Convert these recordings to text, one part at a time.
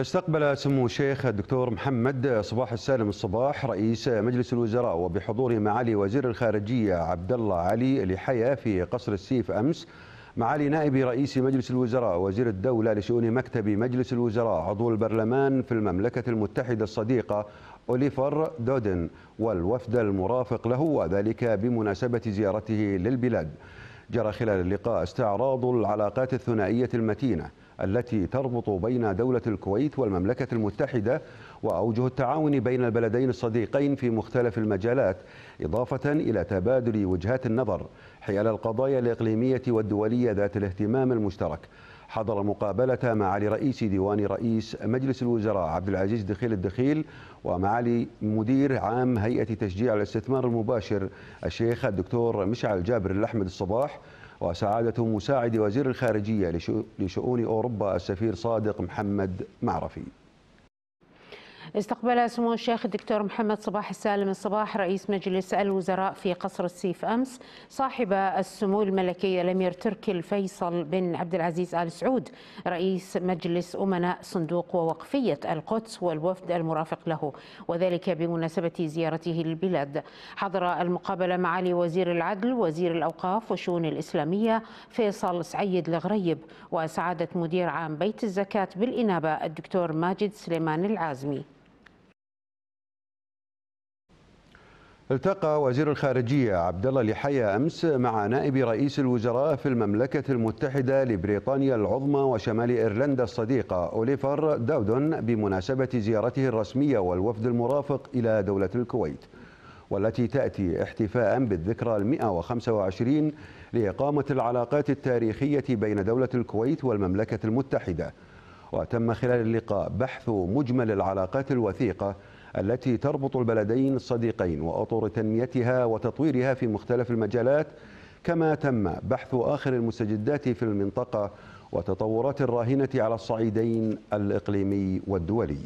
استقبل سمو الشيخ الدكتور محمد صباح السالم الصباح رئيس مجلس الوزراء وبحضور معالي وزير الخارجية عبد الله علي لحية في قصر السيف أمس معالي نائب رئيس مجلس الوزراء وزير الدولة لشؤون مكتب مجلس الوزراء عضو البرلمان في المملكة المتحدة الصديقة أوليفر دودن والوفد المرافق له وذلك بمناسبة زيارته للبلاد جرى خلال اللقاء استعراض العلاقات الثنائية المتينة التي تربط بين دولة الكويت والمملكة المتحدة وأوجه التعاون بين البلدين الصديقين في مختلف المجالات إضافة إلى تبادل وجهات النظر حيال القضايا الإقليمية والدولية ذات الاهتمام المشترك حضر مقابلة معالي رئيس ديوان رئيس مجلس الوزراء عبد العزيز دخيل الدخيل ومعالي مدير عام هيئة تشجيع الاستثمار المباشر الشيخ الدكتور مشعل جابر الأحمد الصباح وسعادة مساعد وزير الخارجية لشؤون أوروبا السفير صادق محمد معرفي استقبل سمو الشيخ الدكتور محمد صباح السالم الصباح رئيس مجلس الوزراء في قصر السيف امس صاحب السمو الملكي الامير تركي الفيصل بن عبد العزيز ال سعود رئيس مجلس امناء صندوق ووقفيه القدس والوفد المرافق له وذلك بمناسبه زيارته للبلاد. حضر المقابله معالي وزير العدل وزير الاوقاف والشؤون الاسلاميه فيصل سعيد الغريب وسعاده مدير عام بيت الزكاه بالانابه الدكتور ماجد سليمان العازمي. التقى وزير الخارجية عبد الله لحية أمس مع نائب رئيس الوزراء في المملكة المتحدة لبريطانيا العظمى وشمال إيرلندا الصديقة أوليفر داودون بمناسبة زيارته الرسمية والوفد المرافق إلى دولة الكويت والتي تأتي احتفاء بالذكرى المئة وخمسة وعشرين لإقامة العلاقات التاريخية بين دولة الكويت والمملكة المتحدة وتم خلال اللقاء بحث مجمل العلاقات الوثيقة التي تربط البلدين الصديقين وأطر تنميتها وتطويرها في مختلف المجالات كما تم بحث آخر المستجدات في المنطقة وتطورات الراهنة على الصعيدين الإقليمي والدولي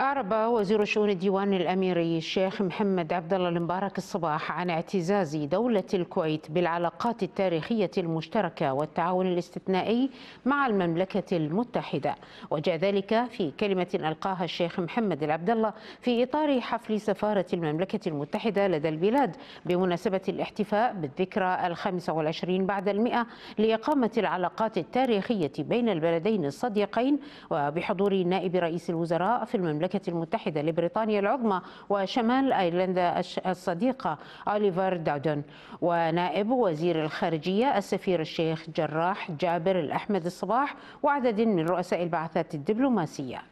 أعرب وزير شؤون الديوان الأميري الشيخ محمد عبد الله المبارك الصباح عن اعتزاز دولة الكويت بالعلاقات التاريخية المشتركة والتعاون الاستثنائي مع المملكة المتحدة وجاء ذلك في كلمة ألقاها الشيخ محمد العبد الله في إطار حفل سفارة المملكة المتحدة لدى البلاد بمناسبة الاحتفاء بالذكرى الخامسة والعشرين بعد المئة لإقامة العلاقات التاريخية بين البلدين الصديقين وبحضور نائب رئيس الوزراء في المملكة المملكة المتحدة لبريطانيا العظمى وشمال أيرلندا الصديقة أوليفر دادون ونائب وزير الخارجية السفير الشيخ جراح جابر الأحمد الصباح وعدد من رؤساء البعثات الدبلوماسية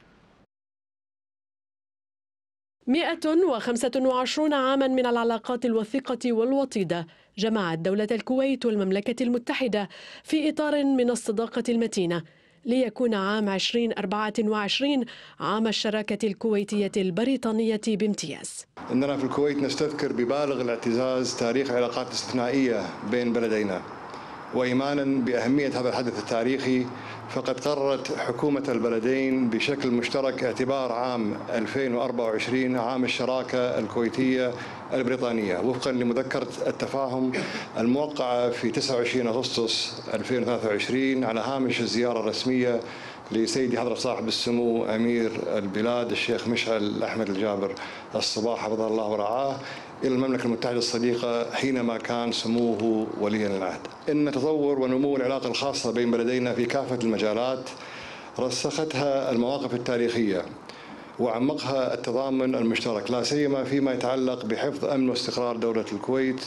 125 عاما من العلاقات الوثيقة والوطيدة جمعت دولة الكويت والمملكة المتحدة في إطار من الصداقة المتينة ليكون عام 2024 عام الشراكة الكويتية البريطانية بامتياز إننا في الكويت نستذكر ببالغ الاعتزاز تاريخ علاقات استثنائية بين بلدينا وإيمانا بأهمية هذا الحدث التاريخي فقد قررت حكومة البلدين بشكل مشترك اعتبار عام 2024 عام الشراكة الكويتية البريطانية وفقا لمذكرة التفاهم الموقعة في 29 أغسطس 2023 على هامش الزيارة الرسمية لسيدي حضرة صاحب السمو أمير البلاد الشيخ مشعل أحمد الجابر الصباح حفظه الله ورعاه إلى المملكة المتحدة الصديقة حينما كان سموه وليا العهد إن تطور ونمو العلاقة الخاصة بين بلدينا في كافة المجالات رسختها المواقف التاريخية وعمقها التضامن المشترك لا سيما فيما يتعلق بحفظ أمن واستقرار دولة الكويت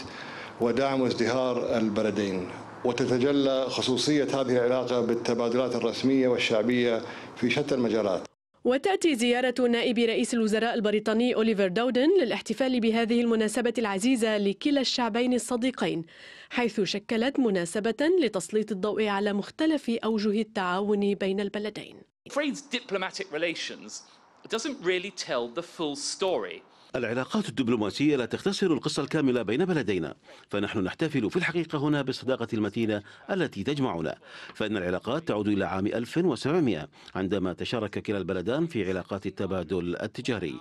ودعم وازدهار البلدين وتتجلى خصوصية هذه العلاقة بالتبادلات الرسمية والشعبية في شتى المجالات وتأتي زيارة نائب رئيس الوزراء البريطاني أوليفر دودن للاحتفال بهذه المناسبة العزيزة لكلا الشعبين الصديقين حيث شكلت مناسبة لتسليط الضوء على مختلف أوجه التعاون بين البلدين العلاقات الدبلوماسية لا تختصر القصة الكاملة بين بلدينا فنحن نحتفل في الحقيقة هنا بالصداقة المتينة التي تجمعنا فإن العلاقات تعود إلى عام 1700 عندما تشارك كلا البلدان في علاقات التبادل التجاري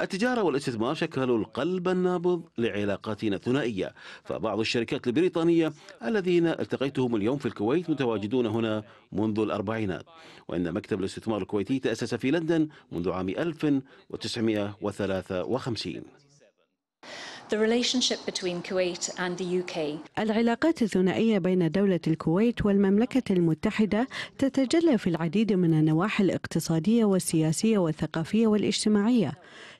التجارة والاستثمار شكلوا القلب النابض لعلاقاتنا الثنائية فبعض الشركات البريطانية الذين التقيتهم اليوم في الكويت متواجدون هنا منذ الأربعينات وإن مكتب الاستثمار الكويتي تأسس في لندن منذ عام 1953 1957 العلاقات الثنائية بين دولة الكويت والمملكة المتحدة تتجلى في العديد من النواحي الاقتصادية والسياسية والثقافية والاجتماعية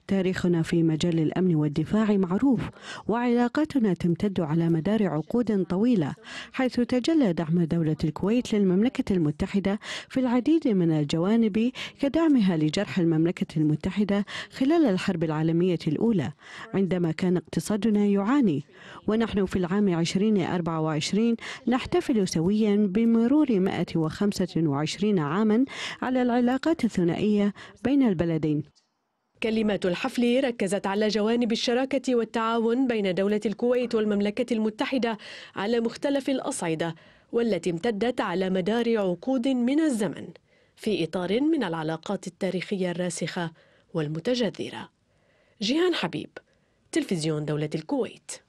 تاريخنا في مجال الأمن والدفاع معروف وعلاقاتنا تمتد على مدار عقود طويلة حيث تجلى دعم دولة الكويت للمملكة المتحدة في العديد من الجوانب كدعمها لجرح المملكة المتحدة خلال الحرب العالمية الأولى عندما كان اقتصادنا يعاني ونحن في العام 2024 نحتفل سويا بمرور 125 عاما على العلاقات الثنائية بين البلدين كلمات الحفل ركزت على جوانب الشراكة والتعاون بين دولة الكويت والمملكة المتحدة على مختلف الأصعدة والتي امتدت على مدار عقود من الزمن في إطار من العلاقات التاريخية الراسخة والمتجذرة جيهان حبيب تلفزيون دولة الكويت